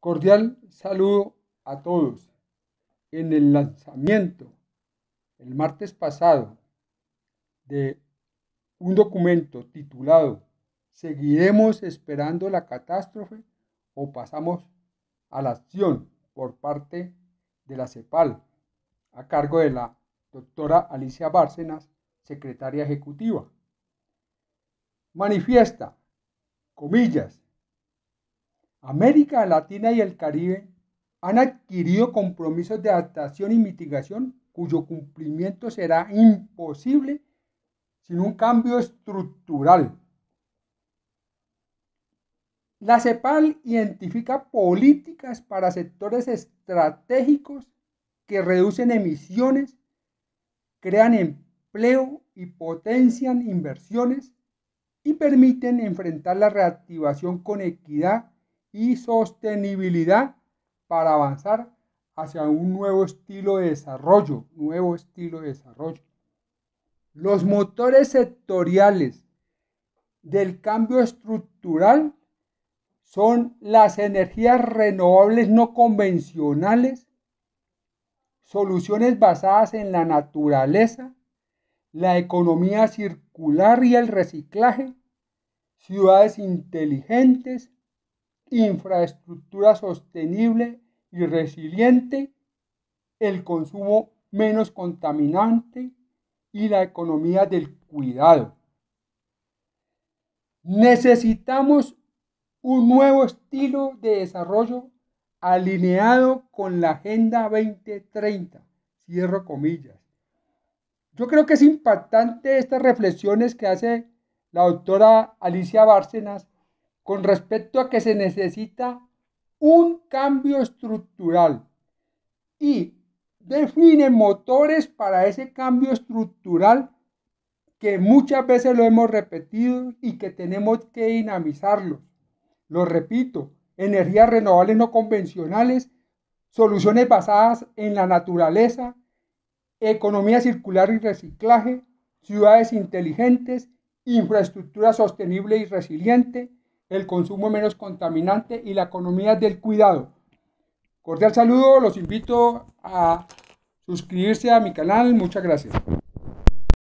Cordial saludo a todos. En el lanzamiento el martes pasado de un documento titulado ¿Seguiremos esperando la catástrofe o pasamos a la acción por parte de la CEPAL? a cargo de la doctora Alicia Bárcenas, secretaria ejecutiva. Manifiesta, comillas, América Latina y el Caribe han adquirido compromisos de adaptación y mitigación cuyo cumplimiento será imposible sin un cambio estructural. La CEPAL identifica políticas para sectores estratégicos que reducen emisiones, crean empleo y potencian inversiones y permiten enfrentar la reactivación con equidad y sostenibilidad para avanzar hacia un nuevo estilo de desarrollo, nuevo estilo de desarrollo. Los motores sectoriales del cambio estructural son las energías renovables no convencionales, soluciones basadas en la naturaleza, la economía circular y el reciclaje, ciudades inteligentes, infraestructura sostenible y resiliente, el consumo menos contaminante y la economía del cuidado. Necesitamos un nuevo estilo de desarrollo alineado con la Agenda 2030. Cierro comillas. Yo creo que es impactante estas reflexiones que hace la doctora Alicia Bárcenas con respecto a que se necesita un cambio estructural y define motores para ese cambio estructural que muchas veces lo hemos repetido y que tenemos que dinamizarlo. Lo repito, energías renovables no convencionales, soluciones basadas en la naturaleza, economía circular y reciclaje, ciudades inteligentes, infraestructura sostenible y resiliente, el consumo menos contaminante y la economía del cuidado. Cordial saludo, los invito a suscribirse a mi canal, muchas gracias.